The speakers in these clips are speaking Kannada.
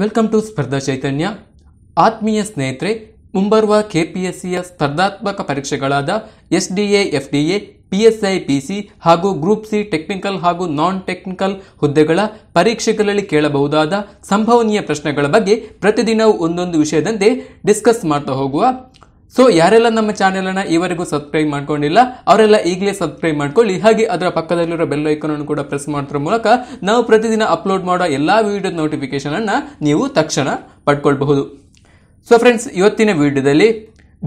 ವೆಲ್ಕಮ್ ಟು ಸ್ಪರ್ಧಾ ಚೈತನ್ಯ ಆತ್ಮೀಯ ಸ್ನೇಹಿತರೆ ಮುಂಬರುವ ಕೆಪಿಎಸ್ಸಿಯ ಸ್ಪರ್ಧಾತ್ಮಕ ಪರೀಕ್ಷೆಗಳಾದ S D A F D A P S I P C ಹಾಗೂ ಗ್ರೂಪ್ ಸಿ ಟೆಕ್ನಿಕಲ್ ಹಾಗೂ ನಾನ್ ಟೆಕ್ನಿಕಲ್ ಹುದ್ದೆಗಳ ಪರೀಕ್ಷೆಗಳಲ್ಲಿ ಕೇಳಬಹುದಾದ ಸಂಭವನೀಯ ಪ್ರಶ್ನೆಗಳ ಬಗ್ಗೆ ಪ್ರತಿದಿನವೂ ಒಂದೊಂದು ವಿಷಯದಂತೆ ಡಿಸ್ಕಸ್ ಮಾಡ್ತಾ ಹೋಗುವ ಸೊ ಯಾರೆಲ್ಲ ನಮ್ಮ ಚಾನೆಲ್ ಅನ್ನ ಈವರೆಗೂ ಸಬ್ಸ್ಕ್ರೈಬ್ ಮಾಡ್ಕೊಂಡಿಲ್ಲ ಅವರೆಲ್ಲ ಈಗಲೇ ಸಬ್ಸ್ಕ್ರೈಬ್ ಮಾಡ್ಕೊಳ್ಳಿ ಹಾಗೆ ಅದರ ಪಕ್ಕದಲ್ಲಿರೋ ಬೆಲ್ ಅನ್ನು ಕೂಡ ಪ್ರೆಸ್ ಮಾಡೋದ್ರ ಮೂಲಕ ನಾವು ಪ್ರತಿದಿನ ಅಪ್ಲೋಡ್ ಮಾಡೋ ಎಲ್ಲ ನೋಟಿಫಿಕೇಶನ್ ಅನ್ನ ನೀವು ತಕ್ಷಣ ಪಡ್ಕೊಳ್ಬಹುದು ಸೊ ಫ್ರೆಂಡ್ಸ್ ಇವತ್ತಿನ ವಿಡಿಯೋದಲ್ಲಿ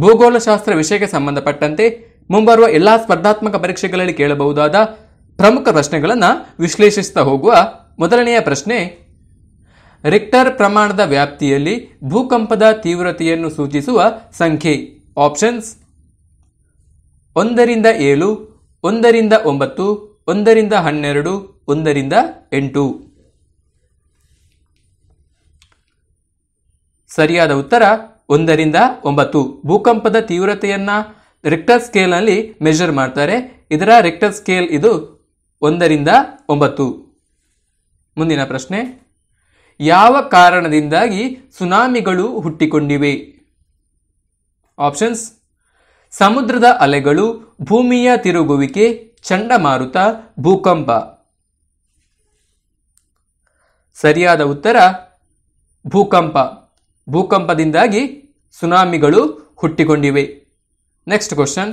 ಭೂಗೋಳಶಾಸ್ತ್ರ ವಿಷಯಕ್ಕೆ ಸಂಬಂಧಪಟ್ಟಂತೆ ಮುಂಬರುವ ಎಲ್ಲಾ ಸ್ಪರ್ಧಾತ್ಮಕ ಪರೀಕ್ಷೆಗಳಲ್ಲಿ ಕೇಳಬಹುದಾದ ಪ್ರಮುಖ ಪ್ರಶ್ನೆಗಳನ್ನು ವಿಶ್ಲೇಷಿಸುತ್ತಾ ಹೋಗುವ ಮೊದಲನೆಯ ಪ್ರಶ್ನೆ ರಿಕ್ಟರ್ ಪ್ರಮಾಣದ ವ್ಯಾಪ್ತಿಯಲ್ಲಿ ಭೂಕಂಪದ ತೀವ್ರತೆಯನ್ನು ಸೂಚಿಸುವ ಸಂಖ್ಯೆ ಆಪ್ಷನ್ಸ್ ಒಂದರಿಂದ ಏಳು ಒಂದರಿಂದ ಒಂಬತ್ತು ಒಂದರಿಂದ ಹನ್ನೆರಡು ಒಂದರಿಂದ ಎಂಟು ಸರಿಯಾದ ಉತ್ತರ ಒಂದರಿಂದ ಒಂಬತ್ತು ಭೂಕಂಪದ ತೀವ್ರತೆಯನ್ನು ರಿಕ್ಟರ್ ಸ್ಕೇಲ್ನಲ್ಲಿ ಮೆಜರ್ ಮಾಡ್ತಾರೆ ಇದರ ರಿಕ್ಟರ್ ಸ್ಕೇಲ್ ಇದು ಒಂದರಿಂದ ಒಂಬತ್ತು ಮುಂದಿನ ಪ್ರಶ್ನೆ ಯಾವ ಕಾರಣದಿಂದಾಗಿ ಸುನಾಮಿಗಳು ಹುಟ್ಟಿಕೊಂಡಿವೆ ಆಪ್ಷನ್ಸ್ ಸಮುದ್ರದ ಅಲೆಗಳು ಭೂಮಿಯ ತಿರುಗುವಿಕೆ ಚಂಡಮಾರುತ ಭೂಕಂಪ ಸರಿಯಾದ ಉತ್ತರ ಭೂಕಂಪ ಭೂಕಂಪದಿಂದಾಗಿ ಸುನಾಮಿಗಳು ಹುಟ್ಟಿಕೊಂಡಿವೆ ನೆಕ್ಸ್ಟ್ ಕ್ವಶನ್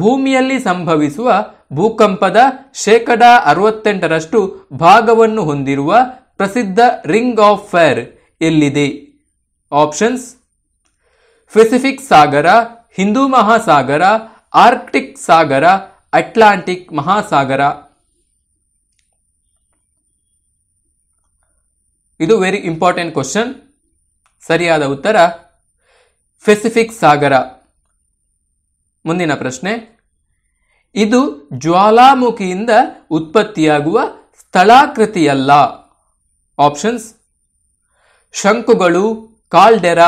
ಭೂಮಿಯಲ್ಲಿ ಸಂಭವಿಸುವ ಭೂಕಂಪದ ಶೇಕಡ ಅರವತ್ತೆಂಟರಷ್ಟು ಭಾಗವನ್ನು ಹೊಂದಿರುವ ಪ್ರಸಿದ್ಧ ರಿಂಗ್ ಆಫ್ ಫೈರ್ ಎಲ್ಲಿದೆ ಆಪ್ಷನ್ಸ್ ಪೆಸಿಫಿಕ್ ಸಾಗರ ಹಿಂದೂ ಮಹಾಸಾಗರ ಆರ್ಕ್ಟಿಕ್ ಸಾಗರ ಅಟ್ಲಾಂಟಿಕ್ ಮಹಾಸಾಗರ ಇದು ವೆರಿ ಇಂಪಾರ್ಟೆಂಟ್ ಕ್ವಶನ್ ಸರಿಯಾದ ಉತ್ತರ ಪೆಸಿಫಿಕ್ ಸಾಗರ ಮುಂದಿನ ಪ್ರಶ್ನೆ ಇದು ಜ್ವಾಲಾಮುಖಿಯಿಂದ ಉತ್ಪತ್ತಿಯಾಗುವ ಸ್ಥಳಾಕೃತಿಯಲ್ಲ ಆಪ್ಷನ್ಸ್ ಶಂಕುಗಳು ಕಾಲ್ಡೆರ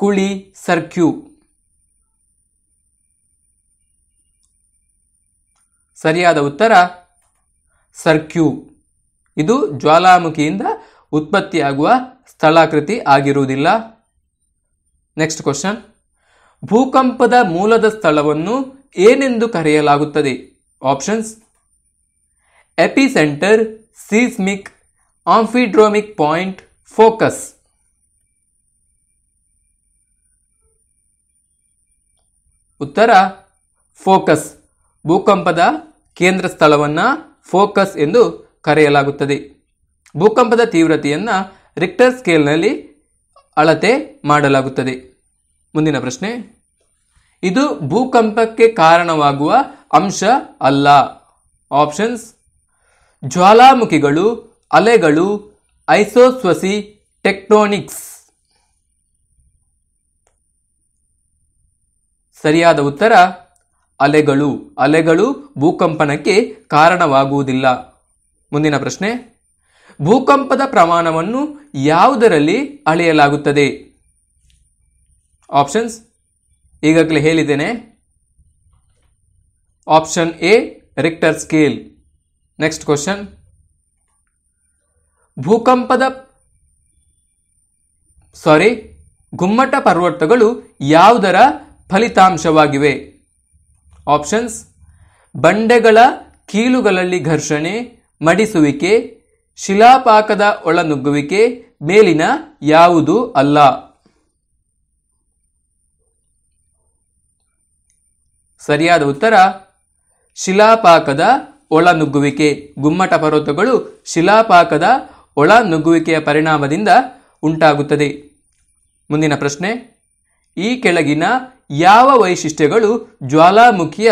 ಕುಳಿ ಸರ್ಕ್ಯೂ ಸರಿಯಾದ ಉತ್ತರ ಸರ್ಕ್ಯೂ ಇದು ಜ್ವಾಲಾಮುಖಿಯಿಂದ ಉತ್ಪತ್ತಿಯಾಗುವ ಸ್ಥಳಾಕೃತಿ ಆಗಿರುವುದಿಲ್ಲ ನೆಕ್ಸ್ಟ್ ಕ್ವಶನ್ ಭೂಕಂಪದ ಮೂಲದ ಸ್ಥಳವನ್ನು ಏನೆಂದು ಕರೆಯಲಾಗುತ್ತದೆ options epicentre seismic amphidromic point focus ಉತ್ತರ ಫೋಕಸ್ ಭೂಕಂಪದ ಕೇಂದ್ರ ಸ್ಥಳವನ್ನು ಫೋಕಸ್ ಎಂದು ಕರೆಯಲಾಗುತ್ತದೆ ಭೂಕಂಪದ ತೀವ್ರತೆಯನ್ನು ರಿಕ್ಟರ್ ಸ್ಕೇಲ್ನಲ್ಲಿ ಅಳತೆ ಮಾಡಲಾಗುತ್ತದೆ ಮುಂದಿನ ಪ್ರಶ್ನೆ ಇದು ಭೂಕಂಪಕ್ಕೆ ಕಾರಣವಾಗುವ ಅಂಶ ಅಲ್ಲ ಆಪ್ಷನ್ಸ್ ಜ್ವಾಲಾಮುಖಿಗಳು ಅಲೆಗಳು ಐಸೋಸ್ವಸಿ ಟೆಕ್ಟೋನಿಕ್ಸ್ ಸರಿಯಾದ ಉತ್ತರ ಅಲೆಗಳು ಅಲೆಗಳು ಭೂಕಂಪನಕ್ಕೆ ಕಾರಣವಾಗುವುದಿಲ್ಲ ಮುಂದಿನ ಪ್ರಶ್ನೆ ಭೂಕಂಪದ ಪ್ರಮಾಣವನ್ನು ಯಾವುದರಲ್ಲಿ ಅಳೆಯಲಾಗುತ್ತದೆ ಆಪ್ಷನ್ಸ್ ಈಗಾಗಲೇ ಹೇಳಿದ್ದೇನೆ option A Richter scale next question ಭೂಕಂಪದ ಸಾರಿ ಗುಮ್ಮಟ ಪರ್ವತಗಳು ಯಾವುದರ ಫಲಿತಾಂಶವಾಗಿವೆ ಆಪ್ಷನ್ಸ್ ಬಂಡೆಗಳ ಕೀಲುಗಳಲ್ಲಿ ಘರ್ಷಣೆ ಮಡಿಸುವಿಕೆ ಶಿಲಾಪಾಕದ ಒಳನುಗ್ಗುವಿಕೆ ಮೇಲಿನ ಯಾವುದೂ ಅಲ್ಲ ಸರಿಯಾದ ಉತ್ತರ ಶಿಲಾಪಾಕದ ಒಳನುಗ್ಗುವಿಕೆ ಗುಮ್ಮಟ ಪರ್ವತಗಳು ಶಿಲಾಪಾಕದ ಒಳ ನುಗ್ಗುವಿಕೆಯ ಪರಿಣಾಮದಿಂದ ಉಂಟಾಗುತ್ತದೆ ಮುಂದಿನ ಪ್ರಶ್ನೆ ಈ ಕೆಳಗಿನ ಯಾವ ವೈಶಿಷ್ಟ್ಯಗಳು ಜ್ವಾಲಾಮುಖಿಯ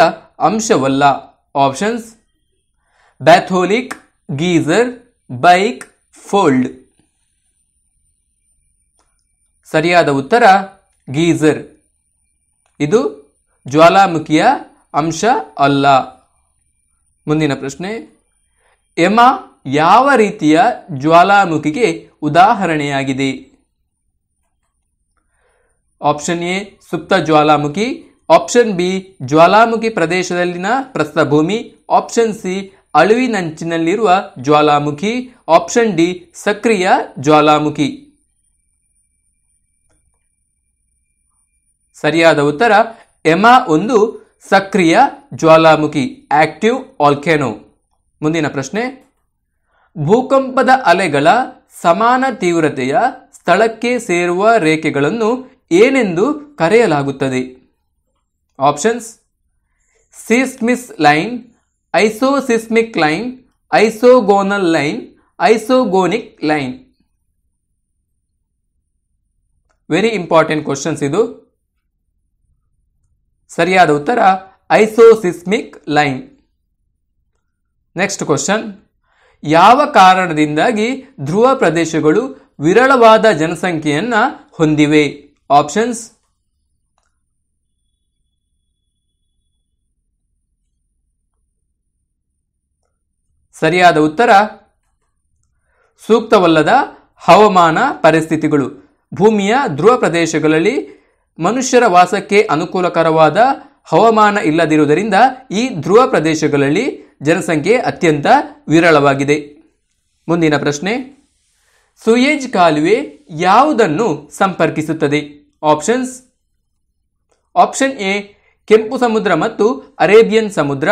ಅಂಶವಲ್ಲ options batholith geyser bike fold ಸರಿಯಾದ ಉತ್ತರ ಗೀಝರ್ ಇದು ಜ್ವಾಲಾಮುಖಿಯ ಅಂಶ ಅಲ್ಲ ಮುಂದಿನ ಪ್ರಶ್ನೆ ಎಮಾ ಯಾವ ರೀತಿಯ ಜ್ವಾಲಾಮುಖಿಗೆ ಉದಾಹರಣೆಯಾಗಿದೆ ಆಪ್ಷನ್ ಎ ಸುಪ್ತ ಜ್ವಾಲಾಮುಖಿ ಆಪ್ಷನ್ ಬಿ ಜ್ವಾಲಾಮುಖಿ ಪ್ರದೇಶದಲ್ಲಿನ ಪ್ರಸ್ಥಭೂಮಿ ಆಪ್ಷನ್ ಸಿ ಅಳುವಿನಂಚಿನಲ್ಲಿರುವ ಜ್ವಾಲಾಮುಖಿ ಆಪ್ಷನ್ ಡಿ ಸಕ್ರಿಯ ಜ್ವಾಲಾಮುಖಿ ಸರಿಯಾದ ಉತ್ತರ ಎಮಾ ಒಂದು ಸಕ್ರಿಯ ಜ್ವಾಲಾಮುಖಿ ಆಕ್ಟಿವ್ ಆಲ್ಕೆನೋ ಮುಂದಿನ ಪ್ರಶ್ನೆ ಭೂಕಂಪದ ಅಲೆಗಳ ಸಮಾನ ತೀವ್ರತೆಯ ಸ್ಥಳಕ್ಕೆ ಸೇರುವ ರೇಖೆಗಳನ್ನು ಏನೆಂದು ಕರೆಯಲಾಗುತ್ತದೆ options seismic line isoseismic line isogonal line isogonic line very important questions ಇದು ಸರಿಯಾದ ಉತ್ತರ ಐಸೋಸಿಸ್ಮಿಕ್ ಲೈನ್ ನೆಕ್ಸ್ಟ್ ಕ್ವಶನ್ ಯಾವ ಕಾರಣದಿಂದಾಗಿ ಧ್ರುವ ಪ್ರದೇಶಗಳು ವಿರಳವಾದ ಜನಸಂಖ್ಯೆಯನ್ನು ಹೊಂದಿವೆ ಆಪ್ಷನ್ಸ್ ಸರಿಯಾದ ಉತ್ತರ ಸೂಕ್ತವಲ್ಲದ ಹವಾಮಾನ ಪರಿಸ್ಥಿತಿಗಳು ಭೂಮಿಯ ಧ್ರುವ ಪ್ರದೇಶಗಳಲ್ಲಿ ಮನುಷ್ಯರ ವಾಸಕ್ಕೆ ಅನುಕೂಲಕರವಾದ ಹವಾಮಾನ ಇಲ್ಲದಿರುವುದರಿಂದ ಈ ಧ್ರುವ ಪ್ರದೇಶಗಳಲ್ಲಿ ಜನಸಂಖ್ಯೆ ಅತ್ಯಂತ ವಿರಳವಾಗಿದೆ ಮುಂದಿನ ಪ್ರಶ್ನೆ ಸುಯೇಜ್ ಕಾಲುವೆ ಯಾವುದನ್ನು ಸಂಪರ್ಕಿಸುತ್ತದೆ ಆಪ್ಷನ್ಸ್ ಆಪ್ಷನ್ ಎ ಕೆಂಪು ಸಮುದ್ರ ಮತ್ತು ಅರೇಬಿಯನ್ ಸಮುದ್ರ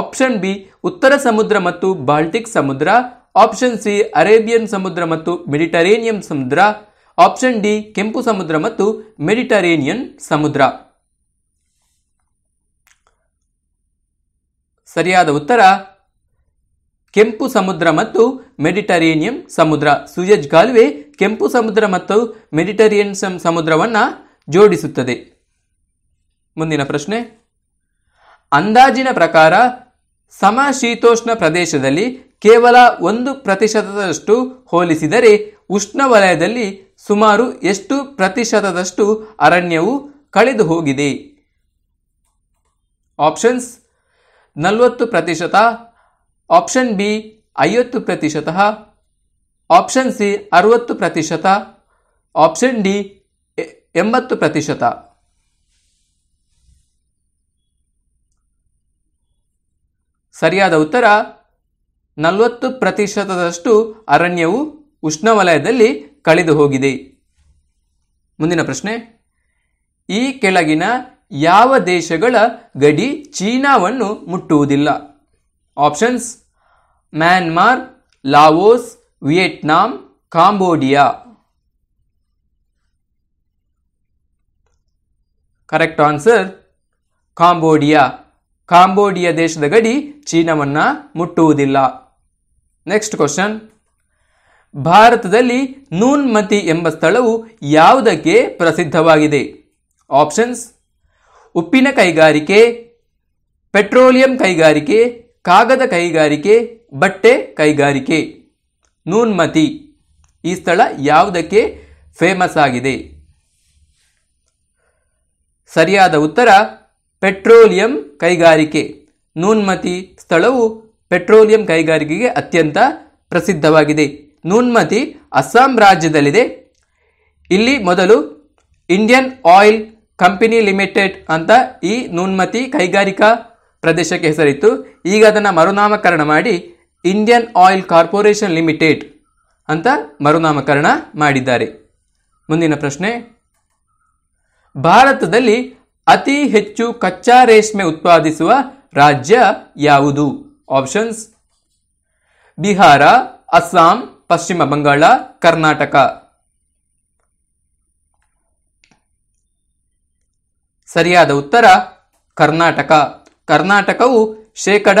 ಆಪ್ಷನ್ ಬಿ ಉತ್ತರ ಸಮುದ್ರ ಮತ್ತು ಬಾಲ್ಟಿಕ್ ಸಮುದ್ರ ಆಪ್ಷನ್ ಸಿ ಅರೇಬಿಯನ್ ಸಮುದ್ರ ಮತ್ತು ಮೆಡಿಟರೇನಿಯನ್ ಸಮುದ್ರ ಆಪ್ಷನ್ ಡಿ ಕೆಂಪು ಸಮುದ್ರ ಮತ್ತು ಮೆಡಿಟರೇನಿಯನ್ ಸಮುದ್ರ ಸರಿಯಾದ ಉತ್ತರ ಕೆಂಪು ಸಮುದ್ರ ಮತ್ತು ಮೆಡಿಟರೇನಿಯಂ ಸಮುದ್ರ ಸುಯಜ್ ಕಾಲುವೆ ಕೆಂಪು ಸಮುದ್ರ ಮತ್ತು ಮೆಡಿಟರೇನಿಯನ್ ಸಮುದ್ರವನ್ನು ಜೋಡಿಸುತ್ತದೆ ಮುಂದಿನ ಪ್ರಶ್ನೆ ಅಂದಾಜಿನ ಪ್ರಕಾರ ಸಮಶೀತೋಷ್ಣ ಪ್ರದೇಶದಲ್ಲಿ ಕೇವಲ ಒಂದು ಪ್ರತಿಶತದಷ್ಟು ಹೋಲಿಸಿದರೆ ಉಷ್ಣವಲಯದಲ್ಲಿ ಸುಮಾರು ಎಷ್ಟು ಪ್ರತಿಶತದಷ್ಟು ಅರಣ್ಯವು ಕಳೆದು ಹೋಗಿದೆ ಆಪ್ಷನ್ಸ್ ನಲವತ್ತು ಪ್ರತಿಶತ ಆಪ್ಷನ್ ಬಿ ಐವತ್ತು ಪ್ರತಿಶತ ಆಪ್ಷನ್ ಸಿ ಅರವತ್ತು ಪ್ರತಿಶತ ಆಪ್ಷನ್ ಡಿ ಎಂಬತ್ತು ಪ್ರತಿಶತ ಸರಿಯಾದ ಉತ್ತರ ನಲವತ್ತು ಪ್ರತಿಶತದಷ್ಟು ಅರಣ್ಯವು ಉಷ್ಣವಲಯದಲ್ಲಿ ಕಳೆದು ಹೋಗಿದೆ ಮುಂದಿನ ಪ್ರಶ್ನೆ ಈ ಕೆಳಗಿನ ಯಾವ ದೇಶಗಳ ಗಡಿ ಚೀನಾವನ್ನು ಮುಟ್ಟುವುದಿಲ್ಲ options Myanmar Laos Vietnam Cambodia correct answer Cambodia Cambodia ದೇಶದ ಗಡಿ ಚೀನಾವನ್ನು ಮುಟ್ಟುವುದಿಲ್ಲ ನೆಕ್ಸ್ಟ್ ಕ್ವಶನ್ ಭಾರತದಲ್ಲಿ ನೂನ್ಮತಿ ಎಂಬ ಸ್ಥಳವು ಯಾವುದಕ್ಕೆ ಪ್ರಸಿದ್ಧವಾಗಿದೆ ಆಪ್ಷನ್ಸ್ ಉಪ್ಪಿನ ಕೈಗಾರಿಕೆ ಪೆಟ್ರೋಲಿಯಂ ಕೈಗಾರಿಕೆ ಕಾಗದ ಕೈಗಾರಿಕೆ ಬಟ್ಟೆ ಕೈಗಾರಿಕೆ ನೂನ್ಮತಿ ಈ ಸ್ಥಳ ಯಾವುದಕ್ಕೆ ಫೇಮಸ್ ಆಗಿದೆ ಸರಿಯಾದ ಉತ್ತರ ಪೆಟ್ರೋಲಿಯಂ ಕೈಗಾರಿಕೆ ನೂನ್ಮತಿ ಸ್ಥಳವು ಪೆಟ್ರೋಲಿಯಂ ಕೈಗಾರಿಕೆಗೆ ಅತ್ಯಂತ ಪ್ರಸಿದ್ಧವಾಗಿದೆ ನೂನ್ಮತಿ ಅಸ್ಸಾಂ ರಾಜ್ಯದಲ್ಲಿದೆ ಇಲ್ಲಿ ಮೊದಲು ಇಂಡಿಯನ್ ಆಯಿಲ್ ಕಂಪನಿ ಲಿಮಿಟೆಡ್ ಅಂತ ಈ ನೂನ್ಮತಿ ಕೈಗಾರಿಕಾ ಪ್ರದೇಶಕ್ಕೆ ಹೆಸರಿತ್ತು ಈಗ ಅದನ್ನು ಮರುನಾಮಕರಣ ಮಾಡಿ ಇಂಡಿಯನ್ ಆಯಿಲ್ ಕಾರ್ಪೊರೇಷನ್ ಲಿಮಿಟೆಡ್ ಅಂತ ಮರುನಾಮಕರಣ ಮಾಡಿದ್ದಾರೆ ಮುಂದಿನ ಪ್ರಶ್ನೆ ಭಾರತದಲ್ಲಿ ಅತಿ ಹೆಚ್ಚು ಕಚ್ಚಾ ರೇಷ್ಮೆ ಉತ್ಪಾದಿಸುವ ರಾಜ್ಯ ಯಾವುದು ಆಪ್ಷನ್ಸ್ ಬಿಹಾರ ಅಸ್ಸಾಂ ಪಶ್ಚಿಮ ಬಂಗಾಳ ಕರ್ನಾಟಕ ಸರಿಯಾದ ಉತ್ತರ ಕರ್ನಾಟಕ ಕರ್ನಾಟಕವು ಶೇಕಡ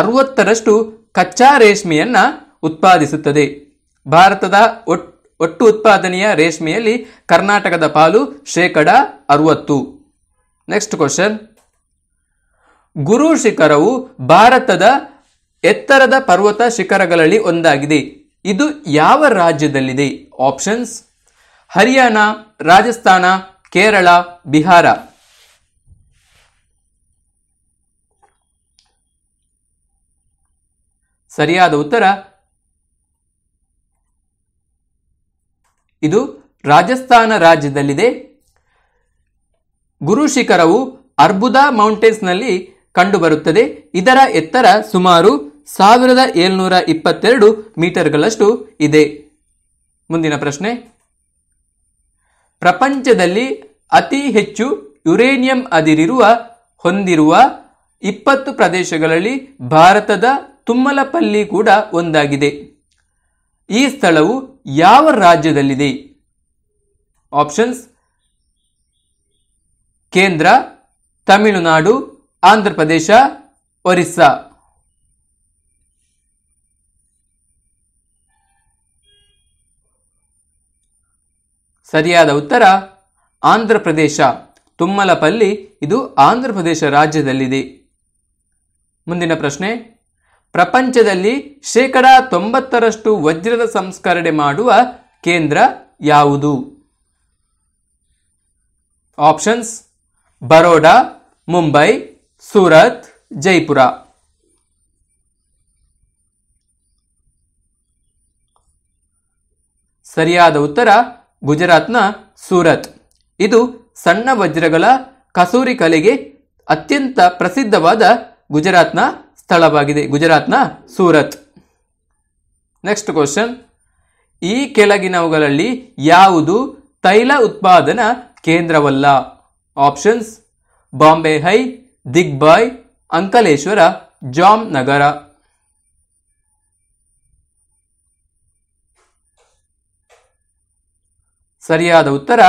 ಅರವತ್ತರಷ್ಟು ಕಚ್ಚಾ ರೇಷ್ಮೆಯನ್ನು ಉತ್ಪಾದಿಸುತ್ತದೆ ಭಾರತದ ಒಟ್ಟು ಉತ್ಪಾದನೆಯ ರೇಷ್ಮೆಯಲ್ಲಿ ಕರ್ನಾಟಕದ ಪಾಲು ಶೇಕಡ ಅರವತ್ತು ನೆಕ್ಸ್ಟ್ ಕ್ವಶನ್ ಗುರು ಶಿಖರವು ಭಾರತದ ಎತ್ತರದ ಪರ್ವತ ಶಿಖರಗಳಲ್ಲಿ ಒಂದಾಗಿದೆ ಇದು ಯಾವ ರಾಜ್ಯದಲ್ಲಿದೆ ಆಪ್ಷನ್ಸ್ ಹರಿಯಾಣ ರಾಜಸ್ಥಾನ ಕೇರಳ ಬಿಹಾರ ಸರಿಯಾದ ಉತ್ತರ ಇದು ರಾಜಸ್ಥಾನ ರಾಜ್ಯದಲ್ಲಿದೆ ಗುರು ಶಿಖರವು ಅರ್ಬುದಾ ಮೌಂಟೇನ್ಸ್ನಲ್ಲಿ ಕಂಡುಬರುತ್ತದೆ ಇದರ ಎತ್ತರ ಸುಮಾರು ಸಾವಿರದ ಏಳ್ನೂರ ಇಪ್ಪತ್ತೆರಡು ಮೀಟರ್ಗಳಷ್ಟು ಇದೆ ಮುಂದಿನ ಪ್ರಶ್ನೆ ಪ್ರಪಂಚದಲ್ಲಿ ಅತಿ ಹೆಚ್ಚು ಯುರೇನಿಯಂ ಅದಿರಿರುವ ಹೊಂದಿರುವ ಇಪ್ಪತ್ತು ಪ್ರದೇಶಗಳಲ್ಲಿ ಭಾರತದ ತುಮ್ಮಲಪಲ್ಲಿ ಕೂಡ ಒಂದಾಗಿದೆ ಈ ಸ್ಥಳವು ಯಾವ ರಾಜ್ಯದಲ್ಲಿದೆ ಆಪ್ಷನ್ಸ್ ಕೇಂದ್ರ ತಮಿಳುನಾಡು ಆಂಧ್ರ ಪ್ರದೇಶ ಒರಿಸ್ಸಾ ಸರಿಯಾದ ಉತ್ತರ ಆಂಧ್ರ ಪ್ರದೇಶ ತುಮ್ಮಲಪಲ್ಲಿ ಇದು ಆಂಧ್ರ ಪ್ರದೇಶ ರಾಜ್ಯದಲ್ಲಿದೆ ಮುಂದಿನ ಪ್ರಶ್ನೆ ಪ್ರಪಂಚದಲ್ಲಿ ಶೇಕಡ ತೊಂಬತ್ತರಷ್ಟು ವಜ್ರದ ಸಂಸ್ಕರಣೆ ಮಾಡುವ ಕೇಂದ್ರ ಯಾವುದು ಆಪ್ಷನ್ಸ್ ಬರೋಡಾ ಮುಂಬೈ ಸೂರತ್ ಜೈಪುರ ಸರಿಯಾದ ಉತ್ತರ ಗುಜರಾತ್ನ ಸೂರತ್ ಇದು ಸಣ್ಣ ವಜ್ರಗಳ ಕಸೂರಿ ಕಲೆಗೆ ಅತ್ಯಂತ ಪ್ರಸಿದ್ಧವಾದ ಗುಜರಾತ್ನ ಸ್ಥಳವಾಗಿದೆ ಗುಜರಾತ್ನ ಸೂರತ್ ನೆಕ್ಸ್ಟ್ ಕ್ವಶನ್ ಈ ಕೆಳಗಿನವುಗಳಲ್ಲಿ ಯಾವುದು ತೈಲ ಉತ್ಪಾದನಾ ಕೇಂದ್ರವಲ್ಲ options Bombay high Digboi Ankleshwar Jamnagar ಸರಿಯಾದ ಉತ್ತರ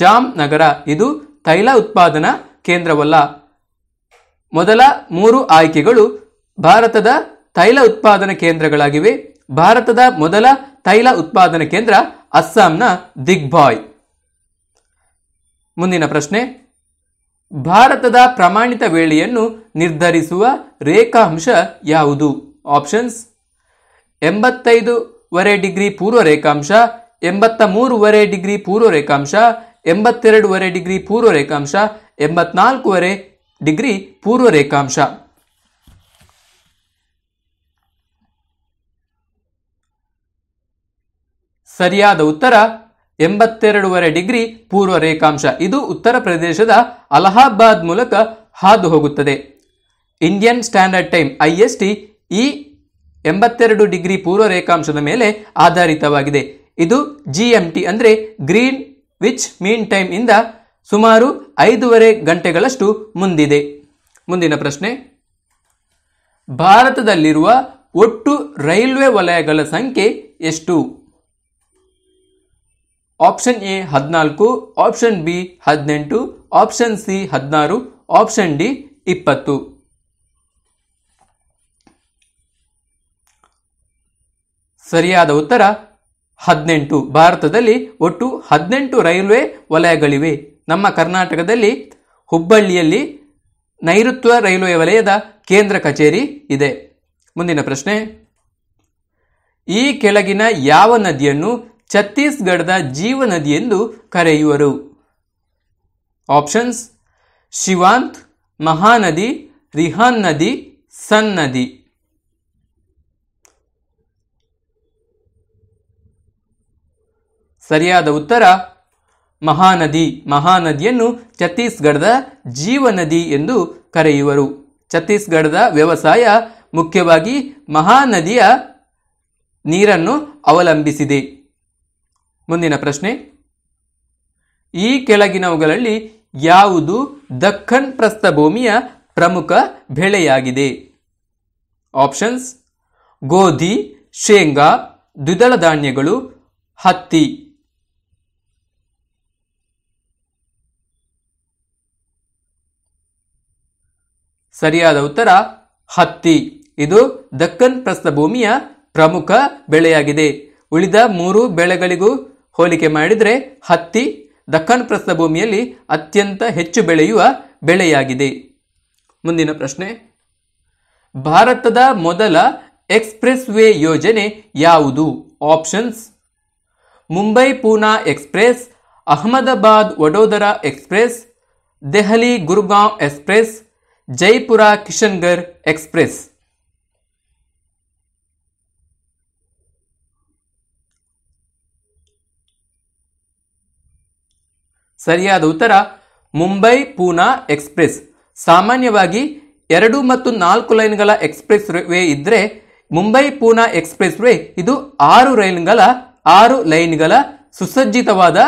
ಜಾಮ್ ನಗರ ಇದು ತೈಲ ಉತ್ಪಾದನಾ ಕೇಂದ್ರವಲ್ಲ ಮೊದಲ ಮೂರು ಆಯ್ಕೆಗಳು ಭಾರತದ ತೈಲ ಉತ್ಪಾದನಾ ಕೇಂದ್ರಗಳಾಗಿವೆ ಭಾರತದ ಮೊದಲ ತೈಲ ಉತ್ಪಾದನಾ ಕೇಂದ್ರ ಅಸ್ಸಾಂನ ದಿಗ್ಭಾಯ್ ಮುಂದಿನ ಪ್ರಶ್ನೆ ಭಾರತದ ಪ್ರಮಾಣಿತ ವೇಳೆಯನ್ನು ನಿರ್ಧರಿಸುವ ರೇಖಾಂಶ ಯಾವುದು ಆಪ್ಷನ್ಸ್ ಎಂಬತ್ತೈದುವರೆ ಡಿಗ್ರಿ ಪೂರ್ವ ರೇಖಾಂಶ ಎಂಬತ್ತ ಮೂರುವರೆ ಡಿಗ್ರಿ ಪೂರ್ವ ರೇಖಾಂಶ ಎಂಬತ್ತೆರಡುವರೆ ಡಿಗ್ರಿ ಪೂರ್ವ ರೇಖಾಂಶ ಎಂಬತ್ನಾಲ್ಕುವರೆ ಡಿಗ್ರಿ ಪೂರ್ವ ರೇಖಾಂಶ ಸರಿಯಾದ ಉತ್ತರ ಎಂಬತ್ತೆರಡೂವರೆ ಡಿಗ್ರಿ ಪೂರ್ವ ರೇಖಾಂಶ ಇದು ಉತ್ತರ ಪ್ರದೇಶದ ಅಲಹಾಬಾದ್ ಮೂಲಕ ಹಾದು ಹೋಗುತ್ತದೆ Indian standard time I S T ಈ ಎಂಬತ್ತೆರಡು ಡಿಗ್ರಿ ಪೂರ್ವ ರೇಖಾಂಶದ ಮೇಲೆ ಆಧಾರಿತವಾಗಿದೆ ಇದು ಜಿ ಎಂ ಟಿ ಅಂದರೆ ಗ್ರೀನ್ ವಿಚ್ ಮೀನ್ ಟೈಮ್ ಇಂದ ಸುಮಾರು ಐದೂವರೆ ಗಂಟೆಗಳಷ್ಟು ಮುಂದಿದೆ ಮುಂದಿನ ಪ್ರಶ್ನೆ ಭಾರತದಲ್ಲಿರುವ ಒಟ್ಟು ರೈಲ್ವೆ ವಲಯಗಳ ಸಂಖ್ಯೆ ಎಷ್ಟು ಆಪ್ಷನ್ ಎ ಹದಿನಾಲ್ಕು ಆಪ್ಷನ್ ಬಿ ಹದಿನೆಂಟು ಆಪ್ಷನ್ ಸಿ ಹದಿನಾರು ಆಪ್ಷನ್ ಡಿ ಇಪ್ಪತ್ತು ಸರಿಯಾದ ಉತ್ತರ ಹದಿನೆಂಟು ಭಾರತದಲ್ಲಿ ಒಟ್ಟು ಹದಿನೆಂಟು ರೈಲ್ವೆ ವಲಯಗಳಿವೆ ನಮ್ಮ ಕರ್ನಾಟಕದಲ್ಲಿ ಹುಬ್ಬಳ್ಳಿಯಲ್ಲಿ ನೈಋತ್ವ ರೈಲ್ವೆ ವಲಯದ ಕೇಂದ್ರ ಕಚೇರಿ ಇದೆ ಮುಂದಿನ ಪ್ರಶ್ನೆ ಈ ಕೆಳಗಿನ ಯಾವ ನದಿಯನ್ನು ಛತ್ತೀಸ್ಗಢದ ಜೀವ ನದಿ ಎಂದು ಕರೆಯುವರು ಆಪ್ಷನ್ಸ್ ಶಿವಾಂತ್ ಮಹಾನದಿ ರಿಹಾನ್ ನದಿ ಸನ್ ನದಿ ಸರಿಯಾದ ಉತ್ತರ ಮಹಾನದಿ ಮಹಾನದಿಯನ್ನು ಛತ್ತೀಸ್ಗಢದ ಜೀವನದಿ ಎಂದು ಕರೆಯುವರು ಛತ್ತೀಸ್ಗಢದ ವ್ಯವಸಾಯ ಮುಖ್ಯವಾಗಿ ಮಹಾನದಿಯ ನೀರನ್ನು ಅವಲಂಬಿಸಿದೆ ಮುಂದಿನ ಪ್ರಶ್ನೆ ಈ ಕೆಳಗಿನವುಗಳಲ್ಲಿ ಯಾವುದು ದಖನ್ ಪ್ರಸ್ಥಭೂಮಿಯ ಪ್ರಮುಖ ಬೆಳೆಯಾಗಿದೆ ಆಪ್ಷನ್ಸ್ ಗೋಧಿ ಶೇಂಗಾ ದ್ವಿದಳ ಧಾನ್ಯಗಳು ಹತ್ತಿ ಸರಿಯಾದ ಉತ್ತರ ಹತ್ತಿ ಇದು ದಕ್ಕನ್ ಪ್ರಸ್ಥಭೂಮಿಯ ಪ್ರಮುಖ ಬೆಳೆಯಾಗಿದೆ ಉಳಿದ ಮೂರು ಬೆಳೆಗಳಿಗೂ ಹೋಲಿಕೆ ಮಾಡಿದರೆ ಹತ್ತಿ ದಕ್ಕನ್ ಪ್ರಸ್ಥಭೂಮಿಯಲ್ಲಿ ಅತ್ಯಂತ ಹೆಚ್ಚು ಬೆಳೆಯುವ ಬೆಳೆಯಾಗಿದೆ ಮುಂದಿನ ಪ್ರಶ್ನೆ ಭಾರತದ ಮೊದಲ ಎಕ್ಸ್ಪ್ರೆಸ್ ವೇ ಯೋಜನೆ ಯಾವುದು options Mumbai Poona express Ahmedabad Vadodara express Delhi Gurgaon express Jaipur Kishangarh express ಸರಿಯಾದ ಉತ್ತರ ಮುಂಬೈ ಪೂನಾ ಎಕ್ಸ್ಪ್ರೆಸ್ ಸಾಮಾನ್ಯವಾಗಿ ಎರಡು ಮತ್ತು ನಾಲ್ಕು ಲೈನ್ಗಳ ಎಕ್ಸ್ಪ್ರೆಸ್ ವೇ ಇದ್ದರೆ ಮುಂಬೈ ಪೂನಾ ಎಕ್ಸ್ಪ್ರೆಸ್ ವೇ ಇದು ಆರು ರೈಲ್ಗಳ ಆರು ಲೈನ್ಗಳ ಸುಸಜ್ಜಿತವಾದ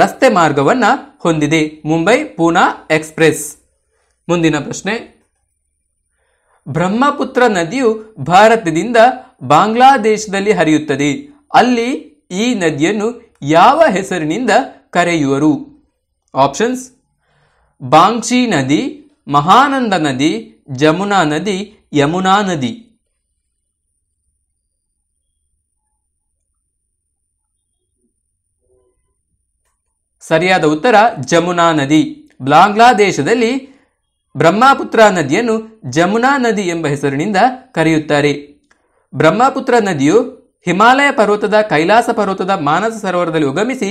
ರಸ್ತೆ ಮಾರ್ಗವನ್ನು ಹೊಂದಿದೆ ಮುಂಬೈ ಪೂನಾ ಎಕ್ಸ್ಪ್ರೆಸ್ ಮುಂದಿನ ಪ್ರಶ್ನೆ ಬ್ರಹ್ಮಪುತ್ರ ನದಿಯು ಭಾರತದಿಂದ ಬಾಂಗ್ಲಾದೇಶದಲ್ಲಿ ಹರಿಯುತ್ತದೆ ಅಲ್ಲಿ ಈ ನದಿಯನ್ನು ಯಾವ ಹೆಸರಿನಿಂದ ಕರೆಯುವರು ಆಪ್ಷನ್ಸ್ ಬಾಂಗ್ಚಿ ನದಿ ಮಹಾನಂದ ನದಿ ಜಮುನಾ ನದಿ ಯಮುನಾ ನದಿ ಸರಿಯಾದ ಉತ್ತರ ಜಮುನಾ ನದಿ ಬಾಂಗ್ಲಾದೇಶದಲ್ಲಿ ಬ್ರಹ್ಮಪುತ್ರ ನದಿಯನ್ನು ಜಮುನಾ ನದಿ ಎಂಬ ಹೆಸರಿನಿಂದ ಕರೆಯುತ್ತಾರೆ ಬ್ರಹ್ಮಪುತ್ರ ನದಿಯು ಹಿಮಾಲಯ ಪರ್ವತದ ಕೈಲಾಸ ಪರ್ವತದ ಮಾನಸ ಸರೋವರದಲ್ಲಿ ಉಗಮಿಸಿ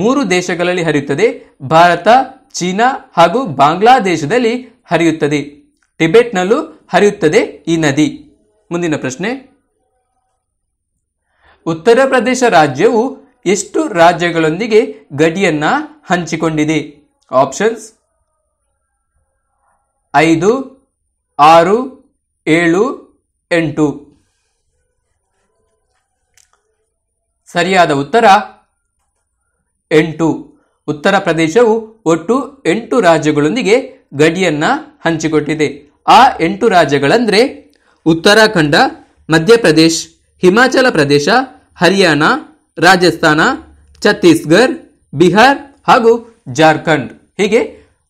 ಮೂರು ದೇಶಗಳಲ್ಲಿ ಹರಿಯುತ್ತದೆ ಭಾರತ ಚೀನಾ ಹಾಗೂ ಬಾಂಗ್ಲಾದೇಶದಲ್ಲಿ ಹರಿಯುತ್ತದೆ ಟಿಬೆಟ್ನಲ್ಲೂ ಹರಿಯುತ್ತದೆ ಈ ನದಿ ಮುಂದಿನ ಪ್ರಶ್ನೆ ಉತ್ತರ ಪ್ರದೇಶ ರಾಜ್ಯವು ಎಷ್ಟು ರಾಜ್ಯಗಳೊಂದಿಗೆ ಗಡಿಯನ್ನ ಹಂಚಿಕೊಂಡಿದೆ ಆಪ್ಷನ್ಸ್ ಐದು ಆರು ಏಳು ಎಂಟು ಸರಿಯಾದ ಉತ್ತರ ಎಂಟು ಉತ್ತರ ಪ್ರದೇಶವು ಒಟ್ಟು ಎಂಟು ರಾಜ್ಯಗಳೊಂದಿಗೆ ಗಡಿಯನ್ನು ಹಂಚಿಕೊಟ್ಟಿದೆ ಆ ಎಂಟು ರಾಜ್ಯಗಳೆಂದರೆ ಉತ್ತರಾಖಂಡ ಮಧ್ಯಪ್ರದೇಶ ಹಿಮಾಚಲ ಪ್ರದೇಶ ಹರಿಯಾಣ ರಾಜಸ್ಥಾನ ಛತ್ತೀಸ್ಗಢ್ ಬಿಹಾರ್ ಹಾಗೂ ಜಾರ್ಖಂಡ್ ಹೀಗೆ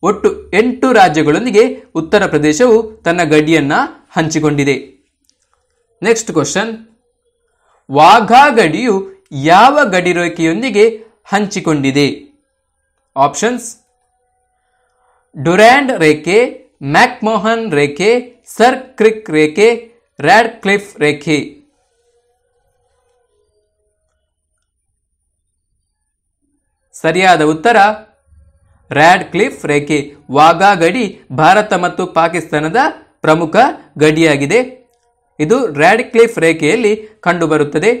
ಒಟ್ಟು ಎಂಟು ರಾಜ್ಯಗಳೊಂದಿಗೆ ಉತ್ತರ ಪ್ರದೇಶವು ತನ್ನ ಗಡಿಯನ್ನು ಹಂಚಿಕೊಂಡಿದೆ ನೆಕ್ಸ್ಟ್ ಕ್ವಶನ್ ವಾಘಾ ಗಡಿಯು ಯಾವ ಗಡಿ ರೇಖೆಯೊಂದಿಗೆ ಹಂಚಿಕೊಂಡಿದೆ ಆಪ್ಷನ್ಸ್ ಡುರ್ಯಾಂಡ್ ರೇಖೆ ಮ್ಯಾಕ್ಮೋಹನ್ ರೇಖೆ ಸರ್ ಕ್ರಿಕ್ ರೇಖೆ ರ್ಯಾಡ್ ಕ್ಲಿಫ್ ರೇಖೆ ಸರಿಯಾದ ಉತ್ತರ ರ್ಯಾಡ್ ಕ್ಲಿಫ್ ರೇಖೆ ವಾಘಾ ಗಡಿ ಭಾರತ ಮತ್ತು ಪಾಕಿಸ್ತಾನದ ಪ್ರಮುಖ ಗಡಿಯಾಗಿದೆ ಇದು ರ್ಯಾಡ್ ಕ್ಲಿಫ್ ರೇಖೆಯಲ್ಲಿ ಕಂಡುಬರುತ್ತದೆ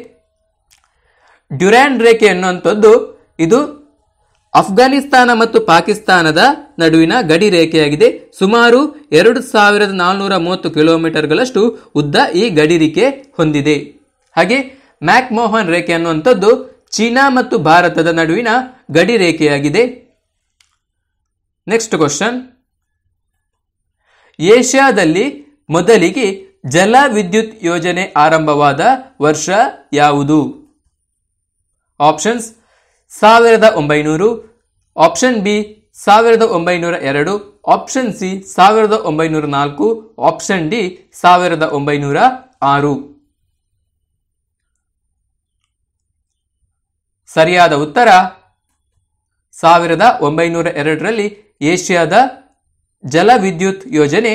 ಡ್ಯುರ್ಯಾನ್ ರೇಖೆ ಅನ್ನುವಂಥದ್ದು ಇದು ಅಫ್ಘಾನಿಸ್ತಾನ ಮತ್ತು ಪಾಕಿಸ್ತಾನದ ನಡುವಿನ ಗಡಿ ರೇಖೆಯಾಗಿದೆ ಸುಮಾರು ಎರಡು ಸಾವಿರದ ನಾಲ್ನೂರ ಮೂವತ್ತು ಕಿಲೋಮೀಟರ್ಗಳಷ್ಟು ಉದ್ದ ಈ ಗಡಿ ರೇಖೆ ಹೊಂದಿದೆ ಹಾಗೆ ಮ್ಯಾಕ್ಮೋಹನ್ ರೇಖೆ ಅನ್ನುವಂಥದ್ದು ಚೀನಾ ಮತ್ತು ಭಾರತದ ನಡುವಿನ ಗಡಿ ರೇಖೆಯಾಗಿದೆ ನೆಕ್ಸ್ಟ್ ಕ್ವಶನ್ ಏಷ್ಯಾದಲ್ಲಿ ಮೊದಲಿಗೆ ಜಲ ವಿದ್ಯುತ್ ಯೋಜನೆ ಆರಂಭವಾದ ವರ್ಷ ಯಾವುದು ಆಪ್ಷನ್ಸ್ ಸಾವಿರದ ಒಂಬೈನೂರು ಆಪ್ಷನ್ ಬಿ ಸಾವಿರದ ಒಂಬೈನೂರ ಎರಡು ಆಪ್ಷನ್ ಸಿ ಸಾವಿರದ ಒಂಬೈನೂರ ನಾಲ್ಕು ಆಪ್ಷನ್ ಡಿ ಸಾವಿರದ ಒಂಬೈನೂರ ಆರು ಸರಿಯಾದ ಉತ್ತರ ಸಾವಿರದ ಒಂಬೈನೂರ ಎರಡರಲ್ಲಿ ಏಷ್ಯಾದ ಜಲವಿದ್ಯುತ್ ಯೋಜನೆ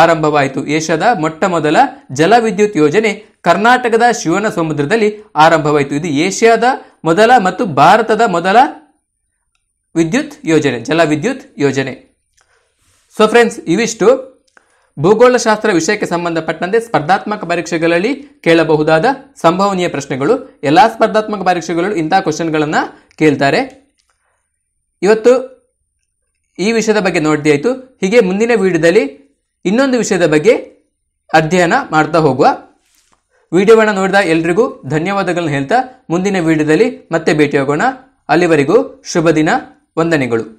ಆರಂಭವಾಯಿತು ಏಷ್ಯಾದ ಮೊಟ್ಟ ಮೊದಲ ಜಲವಿದ್ಯುತ್ ಯೋಜನೆ ಕರ್ನಾಟಕದ ಶಿವನ ಸಮುದ್ರದಲ್ಲಿ ಆರಂಭವಾಯಿತು ಇದು ಏಷ್ಯಾದ ಮೊದಲ ಮತ್ತು ಭಾರತದ ಮೊದಲ ವಿದ್ಯುತ್ ಯೋಜನೆ ಜಲವಿದ್ಯುತ್ ಯೋಜನೆ ಸೊ ಫ್ರೆಂಡ್ಸ್ ಇವಿಷ್ಟು ಭೂಗೋಳಶಾಸ್ತ್ರ ವಿಷಯಕ್ಕೆ ಸಂಬಂಧಪಟ್ಟಂತೆ ಸ್ಪರ್ಧಾತ್ಮಕ ಪರೀಕ್ಷೆಗಳಲ್ಲಿ ಕೇಳಬಹುದಾದ ಸಂಭವನೀಯ ಪ್ರಶ್ನೆಗಳು ಎಲ್ಲ ಸ್ಪರ್ಧಾತ್ಮಕ ಪರೀಕ್ಷೆಗಳು ಇಂಥ ಕ್ವಶನ್ಗಳನ್ನು ಕೇಳ್ತಾರೆ ಇವತ್ತು ಈ ವಿಷಯದ ಬಗ್ಗೆ ನೋಡ್ತಾ ಆಯಿತು ಹೀಗೆ ಮುಂದಿನ ವಿಡಿಯೋದಲ್ಲಿ ಇನ್ನೊಂದು ವಿಷಯದ ಬಗ್ಗೆ ಅಧ್ಯಯನ ಮಾಡ್ತಾ ಹೋಗುವ ವಿಡಿಯೋವನ್ನು ನೋಡಿದ ಎಲ್ರಿಗೂ ಧನ್ಯವಾದಗಳನ್ನು ಹೇಳ್ತಾ ಮುಂದಿನ ವಿಡಿಯೋದಲ್ಲಿ ಮತ್ತೆ ಭೇಟಿಯಾಗೋಣ ಅಲ್ಲಿವರೆಗೂ ಶುಭ ದಿನ ವಂದನೆಗಳು